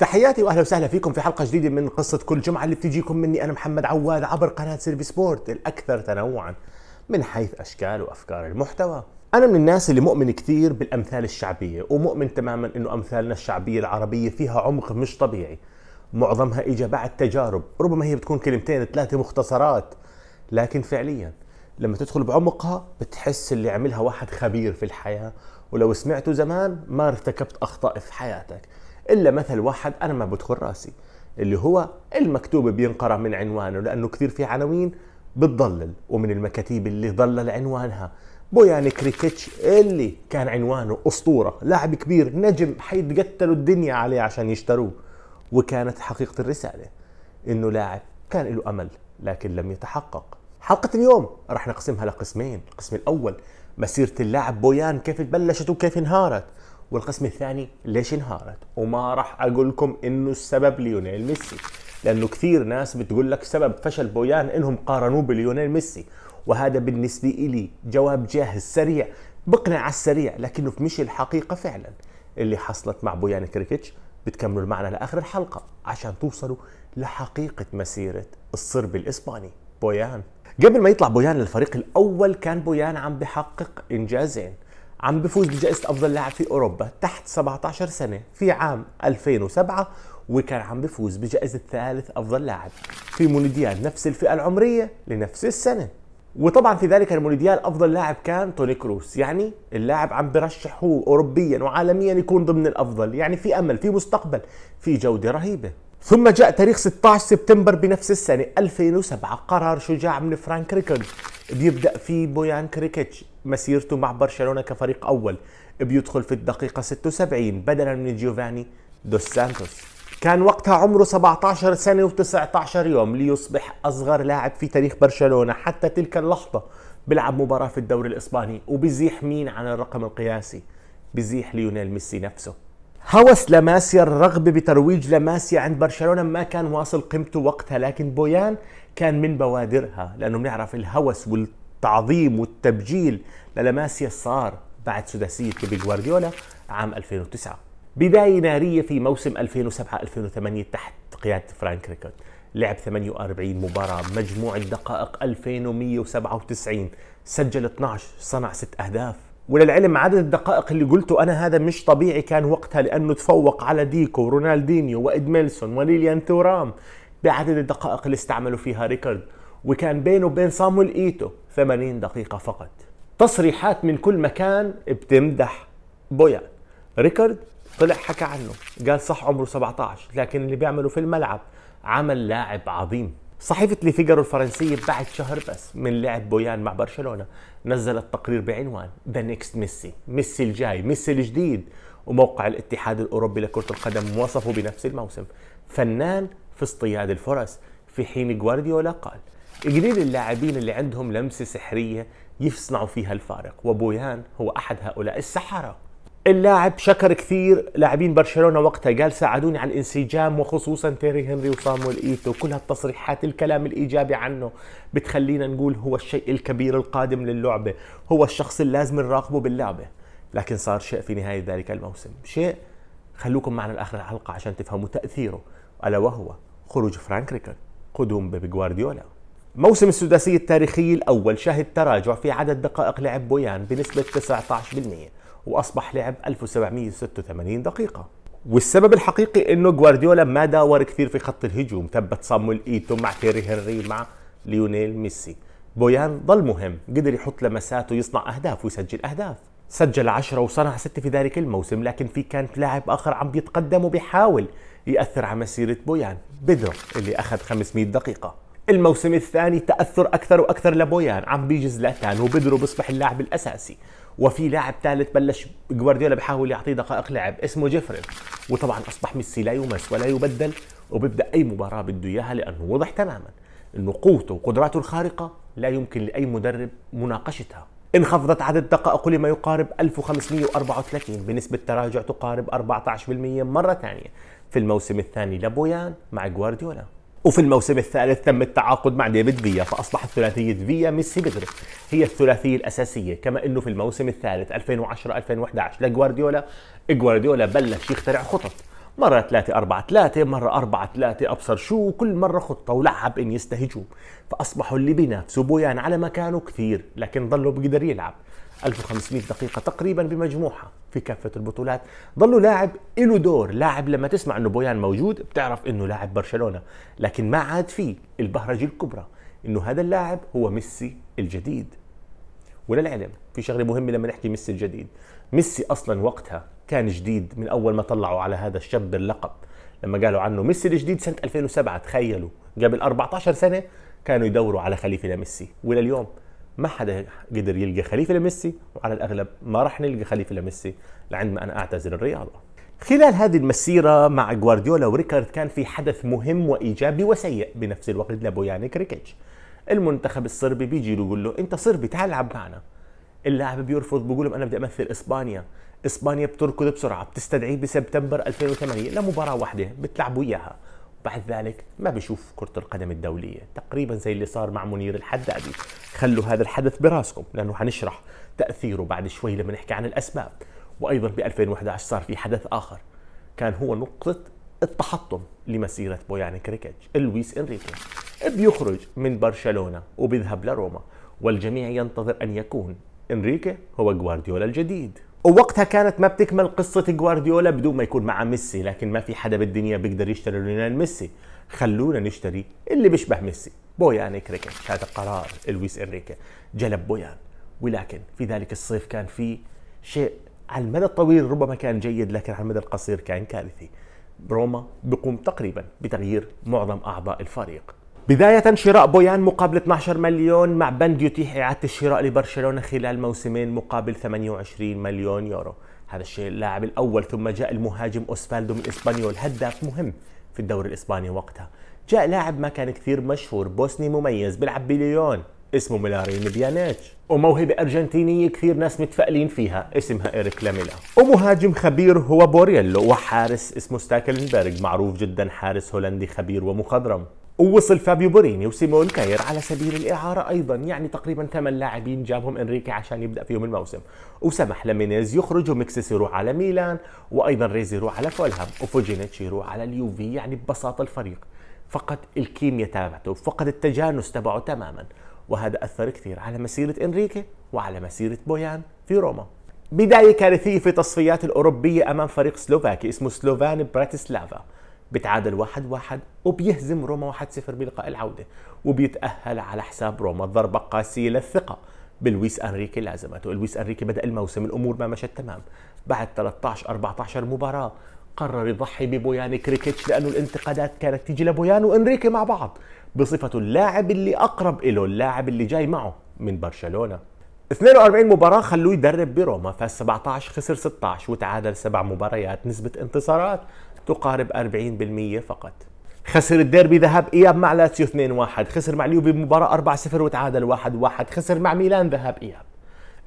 تحياتي واهلا وسهلا فيكم في حلقه جديده من قصه كل جمعه اللي بتجيكم مني انا محمد عواد عبر قناه سيرفي سبورت الاكثر تنوعا من حيث اشكال وافكار المحتوى. انا من الناس اللي مؤمن كثير بالامثال الشعبيه ومؤمن تماما انه امثالنا الشعبيه العربيه فيها عمق مش طبيعي. معظمها اجى بعد تجارب، ربما هي بتكون كلمتين ثلاثه مختصرات لكن فعليا لما تدخل بعمقها بتحس اللي عملها واحد خبير في الحياه ولو سمعته زمان ما ارتكبت اخطاء في حياتك. الا مثل واحد انا ما بدخل راسي اللي هو المكتوب بينقرا من عنوانه لانه كثير في عناوين بتضلل ومن المكاتيب اللي ضلل عنوانها بويان كريكيتش اللي كان عنوانه اسطوره لاعب كبير نجم حيتقتلوا الدنيا عليه عشان يشتروه وكانت حقيقه الرساله انه لاعب كان له امل لكن لم يتحقق حلقة اليوم رح نقسمها لقسمين القسم الأول مسيرة اللاعب بويان كيف بلشت وكيف انهارت والقسم الثاني ليش انهارت وما راح اقول لكم انه السبب ليونيل ميسي لانه كثير ناس بتقول لك سبب فشل بويان انهم قارنوه بليونيل ميسي وهذا بالنسبة إلي جواب جاهز سريع بقنع على السريع لكنه مش الحقيقة فعلا اللي حصلت مع بويان كريكيتش بتكملوا معنا لآخر الحلقة عشان توصلوا لحقيقة مسيرة الصربي الإسباني بويان قبل ما يطلع بويان للفريق الأول كان بويان عم بحقق إنجازين عم بفوز بجائزة أفضل لاعب في أوروبا تحت 17 سنة في عام 2007 وكان عم بفوز بجائزة ثالث أفضل لاعب في مونديال نفس الفئة العمرية لنفس السنة وطبعا في ذلك المونديال افضل لاعب كان توني كروس يعني اللاعب عم برشح هو اوروبيا وعالميا يكون ضمن الافضل يعني في امل في مستقبل في جوده رهيبه ثم جاء تاريخ 16 سبتمبر بنفس السنة 2007 قرار شجاع من فرانك ريكرد بيبدأ فيه بويان كريكيتش مسيرته مع برشلونة كفريق أول بيدخل في الدقيقة 76 بدلا من جيوفاني دوس سانتوس كان وقتها عمره 17 سنة و19 يوم ليصبح أصغر لاعب في تاريخ برشلونة حتى تلك اللحظة بيلعب مباراة في الدوري الإسباني وبيزيح مين عن الرقم القياسي بيزيح ليونيل ميسي نفسه هوس لاماسيا الرغبة بترويج لاماسيا عند برشلونة ما كان واصل قيمته وقتها لكن بويان كان من بوادرها لأنه بنعرف الهوس وال التعظيم والتبجيل للاماسيا صار بعد سداسية جوارديولا عام 2009 بداية نارية في موسم 2007-2008 تحت قيادة فرانك ريكارد لعب 48 مباراة مجموع الدقائق 2197 سجل 12 صنع 6 أهداف وللعلم عدد الدقائق اللي قلته أنا هذا مش طبيعي كان وقتها لأنه تفوق على ديكو ورونالدينيو وإدميلسون وليليان تورام بعدد الدقائق اللي استعملوا فيها ريكارد وكان بينه وبين صامويل إيتو 80 دقيقة فقط تصريحات من كل مكان بتمدح بويان ريكارد طلع حكى عنه قال صح عمره 17 لكن اللي بيعمله في الملعب عمل لاعب عظيم صحيفة لي الفرنسية بعد شهر بس من لعب بويان مع برشلونة نزلت تقرير بعنوان ذا نيكست ميسي ميسي الجاي ميسي الجديد وموقع الاتحاد الأوروبي لكرة القدم وصفه بنفس الموسم فنان في اصطياد الفرص في حين جوارديولا قال قليل اللاعبين اللي عندهم لمسة سحرية يصنعوا فيها الفارق وبويان هو أحد هؤلاء السحرة اللاعب شكر كثير لاعبين برشلونة وقتها قال ساعدوني على الانسجام وخصوصا تيري هنري وصامويل ايتو كل هالتصريحات الكلام الإيجابي عنه بتخلينا نقول هو الشيء الكبير القادم للعبة هو الشخص اللي لازم نراقبه باللعبة لكن صار شيء في نهاية ذلك الموسم شيء خلوكم معنا لآخر الحلقة عشان تفهموا تأثيره ألا وهو خروج فرانك ريكر قدوم بيب جوارديولا موسم السداسية التاريخي الأول شهد تراجع في عدد دقائق لعب بويان بنسبة 19% وأصبح لعب 1786 دقيقة والسبب الحقيقي انه جوارديولا ما داور كثير في خط الهجوم ثبت صامويل ايتو مع تيري هنري مع ليونيل ميسي بويان ظل مهم قدر يحط لمسات ويصنع اهداف ويسجل اهداف سجل عشرة وصنع ستة في ذلك الموسم لكن في كانت لاعب آخر عم بيتقدم وبيحاول يأثر على مسيرة بويان بدر اللي أخذ 500 دقيقة الموسم الثاني تاثر اكثر واكثر لبويان عم بيجي زلاتان وبدرو بيصبح اللاعب الاساسي وفي لاعب ثالث بلش جوارديولا بحاول يعطيه دقائق لعب اسمه جيفرين وطبعا اصبح ميسي لا يمس ولا يبدل وبيبدا اي مباراه بده اياها لانه واضح تماما انه قوته وقدراته الخارقه لا يمكن لاي مدرب مناقشتها انخفضت عدد دقائقه لما يقارب 1534 بنسبة تراجع تقارب 14% مرة ثانية في الموسم الثاني لبويان مع جوارديولا وفي الموسم الثالث تم التعاقد مع ديفيد فيا فاصبحت ثلاثيه فيا ميسي بدري هي الثلاثيه الاساسيه كما انه في الموسم الثالث 2010 2011 لجوارديولا جوارديولا بلش يخترع خطط مرة 3 4 3 مرة 4 3 أبصر شو كل مرة خطة ولعب إن هجوم فأصبحوا اللي بينافسوا بويان على مكانه كثير لكن ظلوا بقدر يلعب 1500 دقيقة تقريبا بمجموعها في كافة البطولات ضلوا لاعب له دور لاعب لما تسمع انه بويان موجود بتعرف انه لاعب برشلونة لكن ما عاد فيه البهرجة الكبرى انه هذا اللاعب هو ميسي الجديد وللعلم في شغله مهمه لما نحكي ميسي الجديد ميسي اصلا وقتها كان جديد من اول ما طلعوا على هذا الشاب اللقب لما قالوا عنه ميسي الجديد سنه 2007 تخيلوا قبل 14 سنه كانوا يدوروا على خليفه لميسي ولليوم ما حدا قدر يلقى خليفه لميسي وعلى الاغلب ما راح نلقى خليفه لميسي لعندما انا اعتزل الرياضه خلال هذه المسيرة مع غوارديولا وريكارد كان في حدث مهم وإيجابي وسيء بنفس الوقت لبويان كريكيتش المنتخب الصربي بيجي يقول له أنت صربي تعال العب معنا اللاعب بيرفض بيقول لهم أنا بدي أمثل إسبانيا إسبانيا بتركض بسرعة بتستدعيه بسبتمبر 2008 لمباراة واحدة بتلعبوا إياها بعد ذلك ما بشوف كرة القدم الدولية تقريبا زي اللي صار مع منير الحدادي خلوا هذا الحدث براسكم لأنه حنشرح تأثيره بعد شوي لما نحكي عن الأسباب وأيضا ب 2011 صار في حدث آخر كان هو نقطة التحطم لمسيرة بويان كريكيتش لويس إنريكي بيخرج من برشلونة وبيذهب لروما والجميع ينتظر أن يكون إنريكي هو غوارديولا الجديد ووقتها كانت ما بتكمل قصة جوارديولا بدون ما يكون مع ميسي لكن ما في حدا بالدنيا بيقدر يشتري ليونيل ميسي خلونا نشتري اللي بيشبه ميسي بويان كريكت هذا قرار لويس إنريكا جلب بويان ولكن في ذلك الصيف كان في شيء على المدى الطويل ربما كان جيد لكن على المدى القصير كان كارثي روما بقوم تقريبا بتغيير معظم أعضاء الفريق بداية شراء بويان مقابل 12 مليون مع بند يتيح إعادة الشراء لبرشلونة خلال موسمين مقابل 28 مليون يورو هذا الشيء اللاعب الأول ثم جاء المهاجم أوسفالدو من إسبانيول هداف مهم في الدوري الإسباني وقتها جاء لاعب ما كان كثير مشهور بوسني مميز بيلعب بليون اسمه ميلارين بيانيتش وموهبة أرجنتينية كثير ناس متفائلين فيها اسمها إيريك لاميلا ومهاجم خبير هو بوريلو وحارس اسمه ستاكلنبرغ معروف جدا حارس هولندي خبير ومخضرم ووصل فابيو بوريني وسيمون كاير على سبيل الإعارة أيضا يعني تقريبا ثمان لاعبين جابهم إنريكي عشان يبدأ فيهم الموسم وسمح لمينيز يخرج ومكسس يروح على ميلان وأيضا ريزي يروح على فولهام وفوجينيتش يروح على اليوفي يعني ببساطة الفريق فقد الكيمياء تابعته فقد التجانس تبعه تماما وهذا أثر كثير على مسيرة إنريكي وعلى مسيرة بويان في روما بداية كارثية في تصفيات الأوروبية أمام فريق سلوفاكي اسمه سلوفان براتسلافا بتعادل واحد واحد وبيهزم روما 1-0 بلقاء العودة وبيتأهل على حساب روما ضربة قاسية للثقة بلويس انريكي لازمته لويس انريكي بدأ الموسم الأمور ما مشت تمام بعد 13-14 مباراة قرر يضحي ببويان كريكيتش لأنه الانتقادات كانت تيجي لبويان وانريكي مع بعض بصفته اللاعب اللي أقرب إله اللاعب اللي جاي معه من برشلونة 42 مباراة خلوه يدرب بروما فاز 17 خسر 16 وتعادل سبع مباريات نسبة انتصارات تقارب 40% فقط خسر الديربي ذهب اياب مع لاتسيو 2-1 خسر مع اليوفي بمباراه 4-0 وتعادل 1-1 خسر مع ميلان ذهب اياب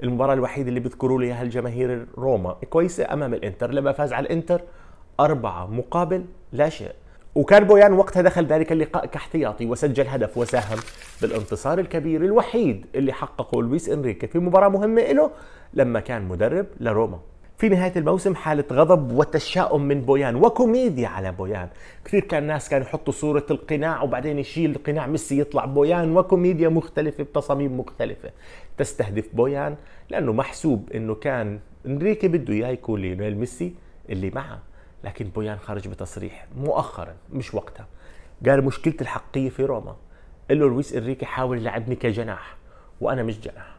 المباراة الوحيدة اللي بيذكروا لي الجماهير روما كويسة أمام الإنتر لما فاز على الإنتر أربعة مقابل لا شيء وكان بويان وقتها دخل ذلك اللقاء كاحتياطي وسجل هدف وساهم بالانتصار الكبير الوحيد اللي حققه لويس انريكي في مباراة مهمة له لما كان مدرب لروما في نهاية الموسم حالة غضب وتشاؤم من بويان وكوميديا على بويان كثير كان ناس كانوا يحطوا صورة القناع وبعدين يشيل قناع ميسي يطلع بويان وكوميديا مختلفة بتصاميم مختلفة تستهدف بويان لأنه محسوب أنه كان انريكي بده إياه يكون ليونيل ميسي اللي معه لكن بويان خرج بتصريح مؤخرا مش وقتها قال مشكلة الحقية في روما قال له لويس انريكي حاول يلعبني كجناح وأنا مش جناح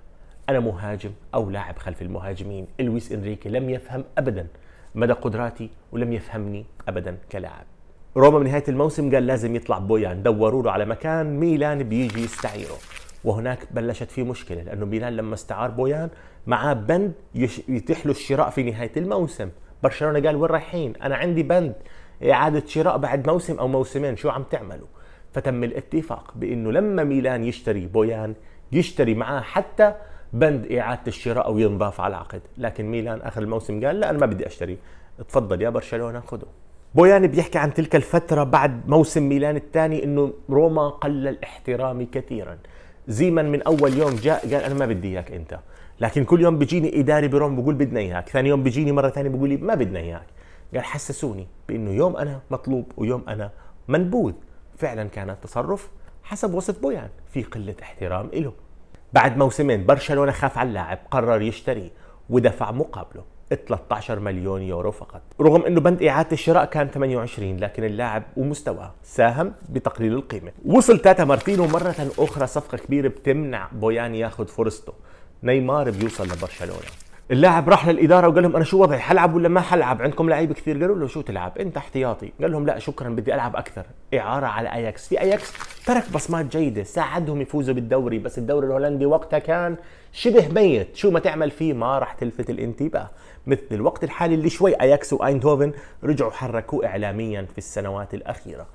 انا مهاجم او لاعب خلف المهاجمين لويس انريكي لم يفهم ابدا مدى قدراتي ولم يفهمني ابدا كلاعب روما من نهايه الموسم قال لازم يطلع بويان دوروا له على مكان ميلان بيجي يستعيره وهناك بلشت في مشكله لانه ميلان لما استعار بويان معاه بند يتيح له الشراء في نهايه الموسم برشلونه قال وين رايحين انا عندي بند اعاده شراء بعد موسم او موسمين شو عم تعملوا فتم الاتفاق بانه لما ميلان يشتري بويان يشتري معاه حتى بند اعاده الشراء او ينضاف على العقد لكن ميلان اخر الموسم قال لا انا ما بدي اشتري تفضل يا برشلونه خذه بويان بيحكي عن تلك الفترة بعد موسم ميلان الثاني انه روما قلل احترامي كثيرا زيمان من اول يوم جاء قال انا ما بدي اياك انت لكن كل يوم بيجيني اداري بروما بقول بدنا اياك ثاني يوم بيجيني مره ثانيه بقول لي ما بدنا اياك قال حسسوني بانه يوم انا مطلوب ويوم انا منبوذ فعلا كان التصرف حسب وصف بويان في قله احترام له بعد موسمين برشلونه خاف على اللاعب قرر يشتريه ودفع مقابله 13 مليون يورو فقط رغم انه بند اعاده الشراء كان 28 لكن اللاعب ومستواه ساهم بتقليل القيمه وصل تاتا مارتينو مره اخرى صفقه كبيره بتمنع بويان ياخذ فرصته نيمار بيوصل لبرشلونه اللاعب راح للاداره وقال لهم انا شو وضعي حلعب ولا ما حلعب عندكم لعيب كثير قالوا له شو تلعب انت احتياطي قال لهم لا شكرا بدي العب اكثر اعاره على اياكس في اياكس ترك بصمات جيده ساعدهم يفوزوا بالدوري بس الدوري الهولندي وقتها كان شبه ميت شو ما تعمل فيه ما راح تلفت الانتباه مثل الوقت الحالي اللي شوي اياكس وايندهوفن رجعوا حركوه اعلاميا في السنوات الاخيره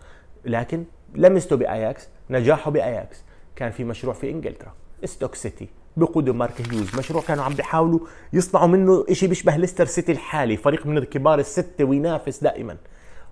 لكن لمسته باياكس نجاحه باياكس كان في مشروع في انجلترا ستوك سيتي بقدم مارك هيوز مشروع كانوا عم بيحاولوا يصنعوا منه شيء بيشبه ليستر سيتي الحالي فريق من الكبار الستة وينافس دائما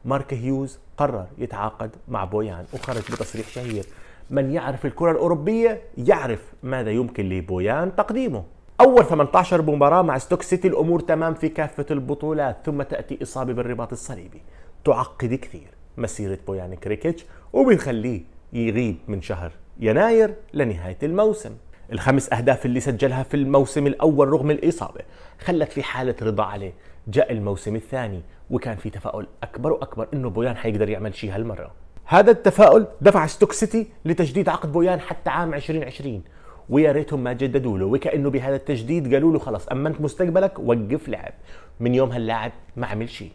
مارك هيوز قرر يتعاقد مع بويان وخرج بتصريح شهير من يعرف الكرة الأوروبية يعرف ماذا يمكن لبويان تقديمه أول 18 مباراة مع ستوك سيتي الأمور تمام في كافة البطولات ثم تأتي إصابة بالرباط الصليبي تعقد كثير مسيرة بويان كريكيتش وبيخليه يغيب من شهر يناير لنهاية الموسم الخمس أهداف اللي سجلها في الموسم الأول رغم الإصابة خلت في حالة رضا عليه جاء الموسم الثاني وكان في تفاؤل أكبر وأكبر إنه بويان حيقدر يعمل شيء هالمرة هذا التفاؤل دفع ستوك سيتي لتجديد عقد بويان حتى عام 2020 ويا ريتهم ما جددوا له وكانه بهذا التجديد قالوا له خلص امنت مستقبلك وقف لعب من يوم هاللاعب ما عمل شيء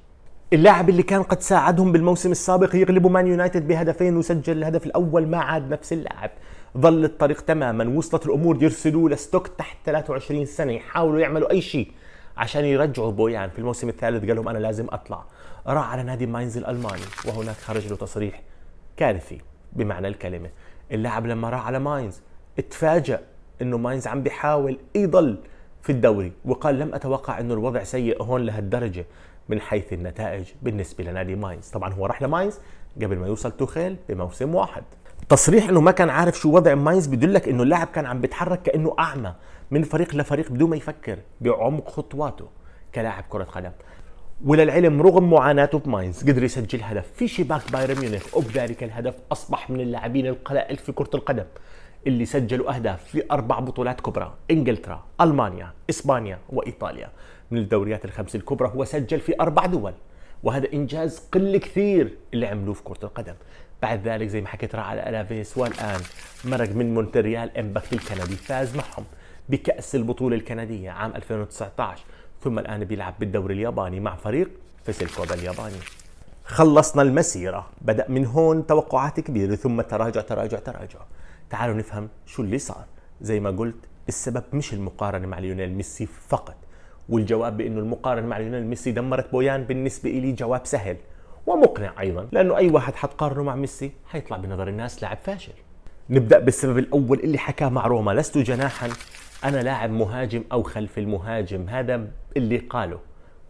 اللاعب اللي كان قد ساعدهم بالموسم السابق يغلبوا مان يونايتد بهدفين وسجل الهدف الاول ما عاد نفس اللاعب ظل الطريق تماما وصلت الامور يرسلوا لستوك تحت 23 سنه يحاولوا يعملوا اي شيء عشان يرجعوا بويان في الموسم الثالث قال لهم انا لازم اطلع راح على نادي ماينز الالماني وهناك خرج له تصريح كارثي بمعنى الكلمه اللاعب لما راح على ماينز اتفاجأ انه ماينز عم بيحاول يضل في الدوري وقال لم اتوقع انه الوضع سيء هون لهالدرجه من حيث النتائج بالنسبه لنادي ماينز طبعا هو راح لماينز قبل ما يوصل توخيل بموسم واحد تصريح انه ما كان عارف شو وضع ماينز بيدلك انه اللاعب كان عم بيتحرك كانه اعمى من فريق لفريق بدون ما يفكر بعمق خطواته كلاعب كره قدم وللعلم رغم معاناته بماينز قدر يسجل هدف في شباك بايرن ميونخ وبذلك الهدف اصبح من اللاعبين القلائل في كره القدم اللي سجلوا اهداف في اربع بطولات كبرى انجلترا المانيا اسبانيا وايطاليا من الدوريات الخمس الكبرى هو سجل في اربع دول وهذا انجاز قل كثير اللي عملوه في كره القدم بعد ذلك زي ما حكيت راح على الافيس والان مرق من مونتريال امباكت الكندي فاز معهم بكاس البطوله الكنديه عام 2019 ثم الان بيلعب بالدوري الياباني مع فريق فيسل كوبا الياباني خلصنا المسيره بدا من هون توقعات كبيره ثم تراجع تراجع تراجع تعالوا نفهم شو اللي صار زي ما قلت السبب مش المقارنه مع ليونيل ميسي فقط والجواب بانه المقارنه مع ليونيل ميسي دمرت بويان بالنسبه لي جواب سهل ومقنع ايضا لانه اي واحد حتقارنه مع ميسي حيطلع بنظر الناس لاعب فاشل نبدا بالسبب الاول اللي حكاه مع روما لست جناحا انا لاعب مهاجم او خلف المهاجم هذا اللي قاله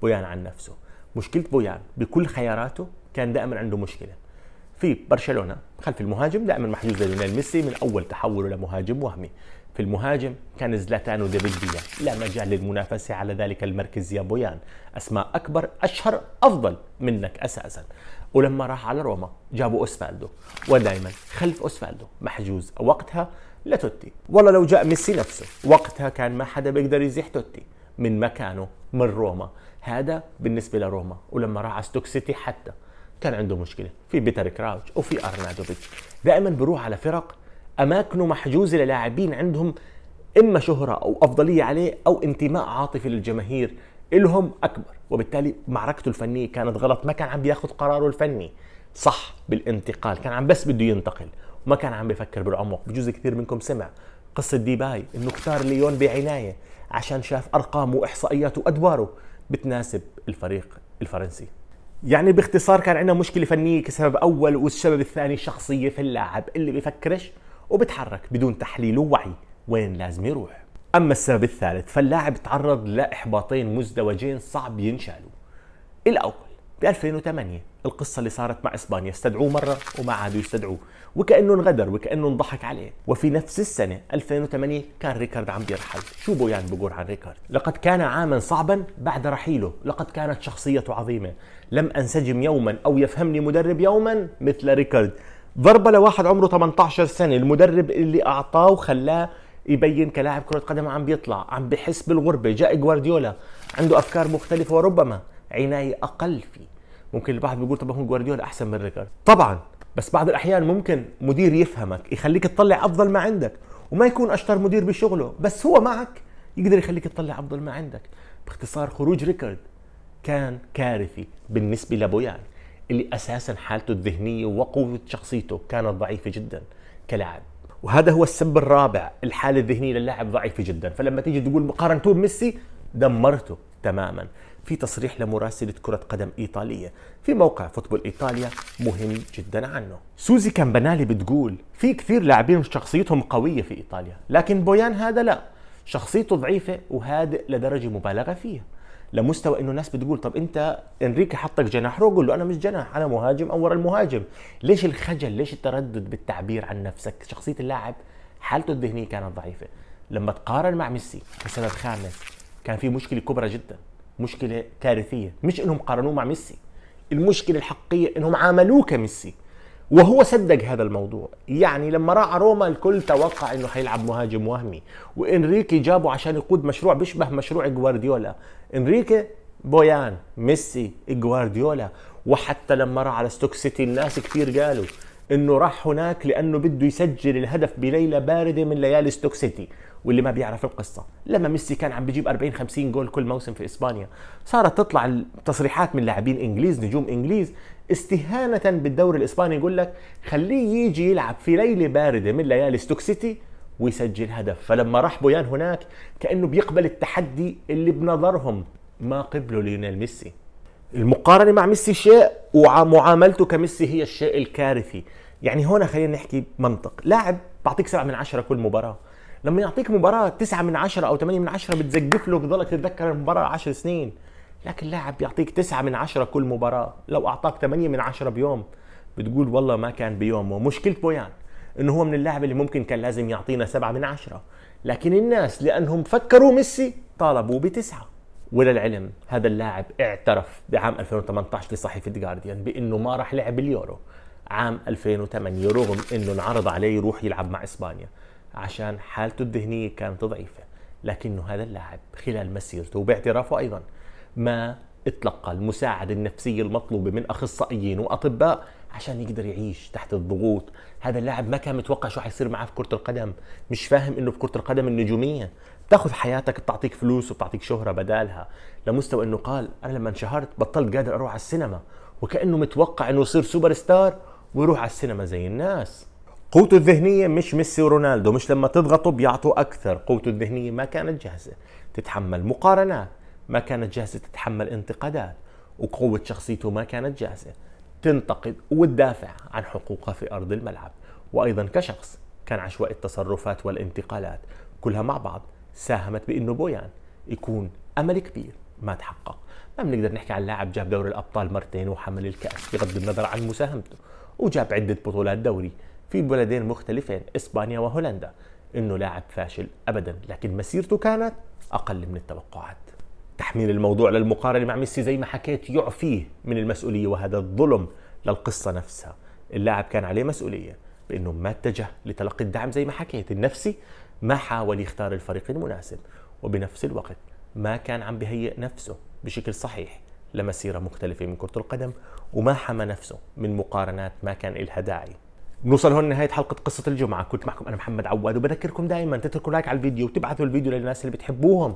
بويان عن نفسه مشكله بويان بكل خياراته كان دائما عنده مشكله في برشلونه خلف المهاجم دائما محجوز لليونيل ميسي من اول تحوله لمهاجم وهمي في المهاجم كان زلاتان وديفيد لا مجال للمنافسة على ذلك المركز يا بويان أسماء أكبر أشهر أفضل منك أساسا ولما راح على روما جابوا أوسفالدو ودائما خلف أوسفالدو محجوز وقتها لتوتي والله لو جاء ميسي نفسه وقتها كان ما حدا بيقدر يزيح توتي من مكانه من روما هذا بالنسبة لروما ولما راح على ستوك سيتي حتى كان عنده مشكلة في بيتر كراوتش وفي أرنادوفيتش دائما بروح على فرق اماكنه محجوزه للاعبين عندهم اما شهره او افضليه عليه او انتماء عاطفي للجماهير الهم اكبر وبالتالي معركته الفنيه كانت غلط ما كان عم بياخذ قراره الفني صح بالانتقال كان عم بس بده ينتقل وما كان عم بفكر بالعمق بجوز كثير منكم سمع قصه ديباي انه اختار ليون بعنايه عشان شاف ارقامه واحصائياته وادواره بتناسب الفريق الفرنسي يعني باختصار كان عندنا مشكله فنيه كسبب اول والسبب الثاني شخصيه في اللاعب اللي بفكرش وبتحرك بدون تحليل ووعي وين لازم يروح أما السبب الثالث فاللاعب تعرض لإحباطين مزدوجين صعب ينشالوا الأول ب 2008 القصة اللي صارت مع إسبانيا استدعوه مرة وما عادوا يستدعوه وكأنه انغدر وكأنه انضحك عليه وفي نفس السنة 2008 كان ريكارد عم بيرحل شو بويان يعني بقول عن ريكارد لقد كان عاما صعبا بعد رحيله لقد كانت شخصيته عظيمة لم أنسجم يوما أو يفهمني مدرب يوما مثل ريكارد ضربه لواحد عمره 18 سنه المدرب اللي اعطاه وخلاه يبين كلاعب كره قدم عم بيطلع عم بحس بالغربه جاء جوارديولا عنده افكار مختلفه وربما عنايه اقل فيه ممكن البعض بيقول طب هون جوارديولا احسن من ريكارد طبعا بس بعض الاحيان ممكن مدير يفهمك يخليك تطلع افضل ما عندك وما يكون اشطر مدير بشغله بس هو معك يقدر يخليك تطلع افضل ما عندك باختصار خروج ريكارد كان كارثي بالنسبه لبويان اللي اساسا حالته الذهنيه وقوه شخصيته كانت ضعيفه جدا كلاعب وهذا هو السب الرابع الحاله الذهنيه للاعب ضعيفه جدا فلما تيجي تقول مقارنته بميسي دمرته تماما في تصريح لمراسلة كرة قدم إيطالية في موقع فوتبول إيطاليا مهم جدا عنه سوزي كامبانالي بتقول في كثير لاعبين شخصيتهم قوية في إيطاليا لكن بويان هذا لا شخصيته ضعيفة وهادئ لدرجة مبالغة فيها لمستوى انه الناس بتقول طب انت انريكي حطك جناح روح قول له انا مش جناح انا مهاجم او ورا المهاجم ليش الخجل ليش التردد بالتعبير عن نفسك شخصيه اللاعب حالته الذهنيه كانت ضعيفه لما تقارن مع ميسي بسبب خامس كان في مشكله كبرى جدا مشكله كارثيه مش انهم قارنوه مع ميسي المشكله الحقيقيه انهم عاملوه كميسي وهو صدق هذا الموضوع يعني لما راح روما الكل توقع انه حيلعب مهاجم وهمي وانريكي جابه عشان يقود مشروع بيشبه مشروع جوارديولا انريكي بويان ميسي جوارديولا وحتى لما راح على ستوك سيتي الناس كثير قالوا انه راح هناك لانه بده يسجل الهدف بليله بارده من ليالي ستوك سيتي واللي ما بيعرف القصه لما ميسي كان عم بيجيب 40 50 جول كل موسم في اسبانيا صارت تطلع التصريحات من لاعبين انجليز نجوم انجليز استهانه بالدوري الاسباني يقول لك خليه يجي يلعب في ليله بارده من ليالي ستوك سيتي ويسجل هدف فلما راح بويان هناك كانه بيقبل التحدي اللي بنظرهم ما قبله ليونيل ميسي المقارنة مع ميسي شيء ومعاملته كميسي هي الشيء الكارثي يعني هنا خلينا نحكي منطق لاعب بعطيك سبعة من عشرة كل مباراة لما يعطيك مباراة تسعة من عشرة أو ثمانية من عشرة بتزقف له بضلك تتذكر المباراة عشر سنين لكن لاعب بيعطيك تسعة من عشرة كل مباراة لو أعطاك ثمانية من عشرة بيوم بتقول والله ما كان بيومه مشكلة بويان انه هو من اللاعب اللي ممكن كان لازم يعطينا سبعة من عشرة لكن الناس لأنهم فكروا ميسي طالبوا بتسعة وللعلم هذا اللاعب اعترف بعام 2018 لصحيفة جارديان بأنه ما راح لعب اليورو عام 2008 رغم أنه انعرض عليه يروح يلعب مع إسبانيا عشان حالته الذهنية كانت ضعيفة لكنه هذا اللاعب خلال مسيرته وباعترافه أيضا ما اتلقى المساعدة النفسية المطلوبة من أخصائيين وأطباء عشان يقدر يعيش تحت الضغوط هذا اللاعب ما كان متوقع شو حيصير معاه في كرة القدم مش فاهم انه في كرة القدم النجومية بتاخذ حياتك بتعطيك فلوس وبتعطيك شهرة بدالها لمستوى انه قال انا لما انشهرت بطلت قادر اروح على السينما وكانه متوقع انه يصير سوبر ستار ويروح على السينما زي الناس قوته الذهنية مش ميسي ورونالدو مش لما تضغطوا بيعطوا أكثر قوته الذهنية ما كانت جاهزة تتحمل مقارنات ما كانت جاهزة تتحمل انتقادات وقوة شخصيته ما كانت جاهزة تنتقد وتدافع عن حقوقها في أرض الملعب وأيضا كشخص كان عشوائي التصرفات والانتقالات كلها مع بعض ساهمت بأنه بويان يكون أمل كبير ما تحقق ما بنقدر نحكي عن لاعب جاب دوري الأبطال مرتين وحمل الكأس بغض النظر عن مساهمته وجاب عدة بطولات دوري في بلدين مختلفين إسبانيا وهولندا إنه لاعب فاشل أبدا لكن مسيرته كانت أقل من التوقعات تحميل الموضوع للمقارنه مع ميسي زي ما حكيت يعفيه من المسؤوليه وهذا الظلم للقصه نفسها اللاعب كان عليه مسؤوليه بانه ما اتجه لتلقي الدعم زي ما حكيت النفسي ما حاول يختار الفريق المناسب وبنفس الوقت ما كان عم بهيئ نفسه بشكل صحيح لمسيره مختلفه من كره القدم وما حمى نفسه من مقارنات ما كان إلها داعي نوصل هون نهاية حلقة قصة الجمعة كنت معكم أنا محمد عواد وبذكركم دائما تتركوا لايك على الفيديو وتبعثوا الفيديو للناس اللي بتحبوهم